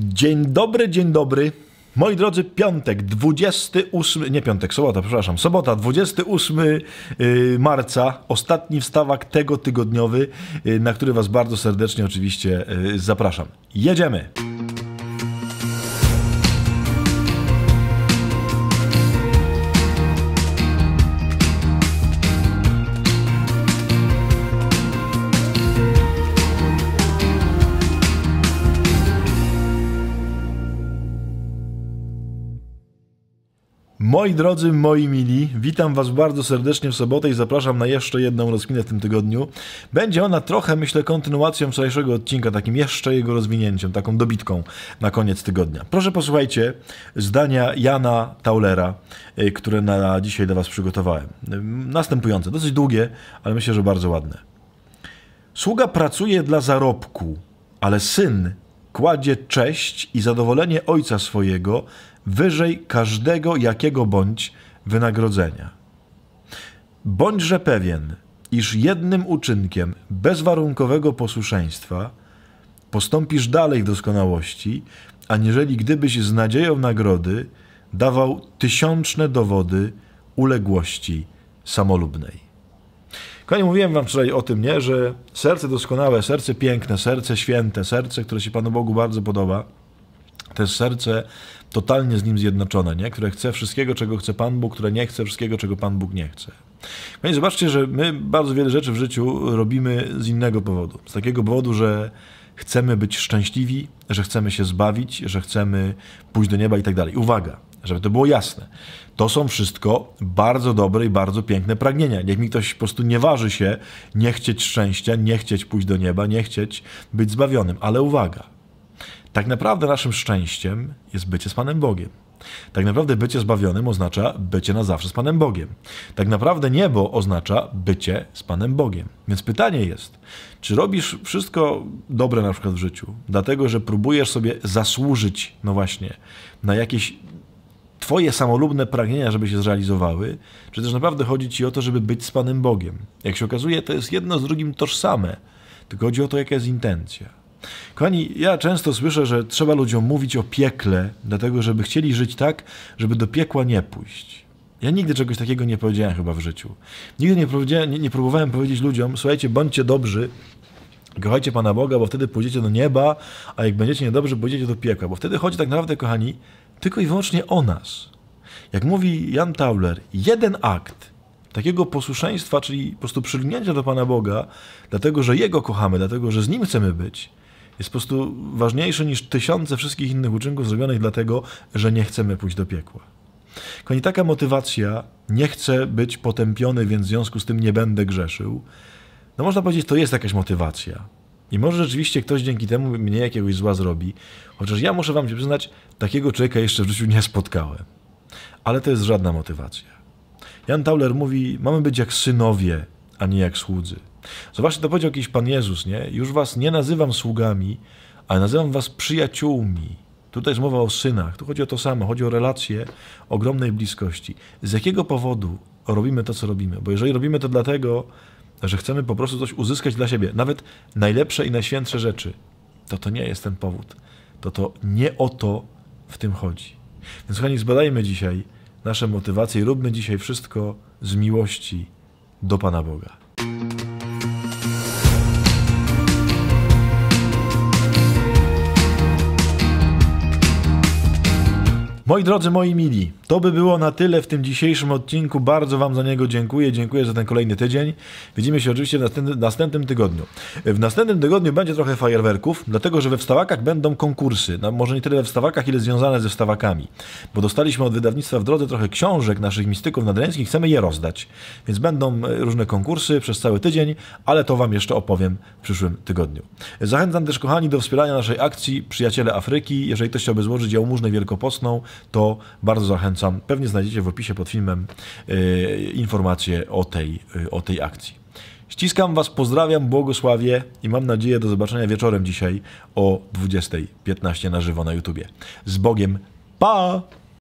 Dzień dobry, dzień dobry. Moi drodzy, piątek, 28, nie piątek, sobota, przepraszam, sobota, 28 y, marca, ostatni wstawak tego tygodniowy, y, na który Was bardzo serdecznie oczywiście y, zapraszam. Jedziemy! Moi drodzy, moi mili, witam Was bardzo serdecznie w sobotę i zapraszam na jeszcze jedną rozkminę w tym tygodniu. Będzie ona trochę, myślę, kontynuacją wczorajszego odcinka, takim jeszcze jego rozwinięciem, taką dobitką na koniec tygodnia. Proszę posłuchajcie zdania Jana Taulera, y, które na dzisiaj dla Was przygotowałem. Y, następujące, dosyć długie, ale myślę, że bardzo ładne. Sługa pracuje dla zarobku, ale syn kładzie cześć i zadowolenie ojca swojego wyżej każdego jakiego bądź wynagrodzenia. Bądźże pewien, iż jednym uczynkiem bezwarunkowego posłuszeństwa postąpisz dalej w doskonałości, aniżeli gdybyś z nadzieją nagrody dawał tysiączne dowody uległości samolubnej. Kochani, mówiłem wam wczoraj o tym, nie, że serce doskonałe, serce piękne, serce święte, serce, które się Panu Bogu bardzo podoba – te serce totalnie z Nim zjednoczone, nie? które chce wszystkiego, czego chce Pan Bóg, które nie chce wszystkiego, czego Pan Bóg nie chce. Więc zobaczcie, że my bardzo wiele rzeczy w życiu robimy z innego powodu. Z takiego powodu, że chcemy być szczęśliwi, że chcemy się zbawić, że chcemy pójść do nieba i tak dalej. Uwaga, żeby to było jasne. To są wszystko bardzo dobre i bardzo piękne pragnienia. Niech mi ktoś po prostu nie waży się nie chcieć szczęścia, nie chcieć pójść do nieba, nie chcieć być zbawionym. Ale uwaga, tak naprawdę naszym szczęściem jest bycie z Panem Bogiem. Tak naprawdę bycie zbawionym oznacza bycie na zawsze z Panem Bogiem. Tak naprawdę niebo oznacza bycie z Panem Bogiem. Więc pytanie jest, czy robisz wszystko dobre na przykład w życiu, dlatego że próbujesz sobie zasłużyć, no właśnie, na jakieś Twoje samolubne pragnienia, żeby się zrealizowały, czy też naprawdę chodzi Ci o to, żeby być z Panem Bogiem? Jak się okazuje, to jest jedno z drugim tożsame, tylko chodzi o to, jaka jest intencja. Kochani, ja często słyszę, że trzeba ludziom mówić o piekle, dlatego żeby chcieli żyć tak, żeby do piekła nie pójść. Ja nigdy czegoś takiego nie powiedziałem chyba w życiu. Nigdy nie, nie, nie próbowałem powiedzieć ludziom, słuchajcie, bądźcie dobrzy, kochajcie Pana Boga, bo wtedy pójdziecie do nieba, a jak będziecie niedobrzy, pójdziecie do piekła. Bo wtedy chodzi tak naprawdę, kochani, tylko i wyłącznie o nas. Jak mówi Jan Tauler, jeden akt takiego posłuszeństwa, czyli po prostu przylgnięcia do Pana Boga, dlatego że Jego kochamy, dlatego że z Nim chcemy być, jest po prostu ważniejsze niż tysiące wszystkich innych uczynków zrobionych dlatego, że nie chcemy pójść do piekła. Kochani, taka motywacja, nie chcę być potępiony, więc w związku z tym nie będę grzeszył, no można powiedzieć, to jest jakaś motywacja. I może rzeczywiście ktoś dzięki temu mnie jakiegoś zła zrobi, chociaż ja muszę wam się przyznać, takiego człowieka jeszcze w życiu nie spotkałem. Ale to jest żadna motywacja. Jan Tauler mówi, mamy być jak synowie, a nie jak słudzy. Zobaczcie, to powiedział jakiś Pan Jezus, nie? Już was nie nazywam sługami, ale nazywam was przyjaciółmi. Tutaj jest mowa o synach, tu chodzi o to samo, chodzi o relacje ogromnej bliskości. Z jakiego powodu robimy to, co robimy? Bo jeżeli robimy to dlatego, że chcemy po prostu coś uzyskać dla siebie, nawet najlepsze i najświętsze rzeczy, to to nie jest ten powód. To to nie o to w tym chodzi. Więc kochani, zbadajmy dzisiaj nasze motywacje i róbmy dzisiaj wszystko z miłości do Pana Boga. Moi drodzy, moi mili, to by było na tyle w tym dzisiejszym odcinku. Bardzo Wam za niego dziękuję. Dziękuję za ten kolejny tydzień. Widzimy się oczywiście w następnym, tygodniu. W następnym tygodniu będzie trochę fajerwerków, dlatego że we wstawakach będą konkursy. No, może nie tyle we wstawakach, ile związane ze wstawakami. Bo dostaliśmy od wydawnictwa w drodze trochę książek naszych mistyków nadreńskich, chcemy je rozdać. Więc będą e, różne konkursy przez cały tydzień, ale to Wam jeszcze opowiem w przyszłym tygodniu. Zachęcam też, kochani, do wspierania naszej akcji Przyjaciele Afryki. Jeżeli ktoś chciałby złożyć jałmużnę wielkopostną, to bardzo zachęcam. Pewnie znajdziecie w opisie pod filmem e, informacje o tej, e, o tej akcji. Ściskam Was, pozdrawiam, błogosławię i mam nadzieję do zobaczenia wieczorem dzisiaj o 20.15 na żywo na YouTubie. Z Bogiem, pa!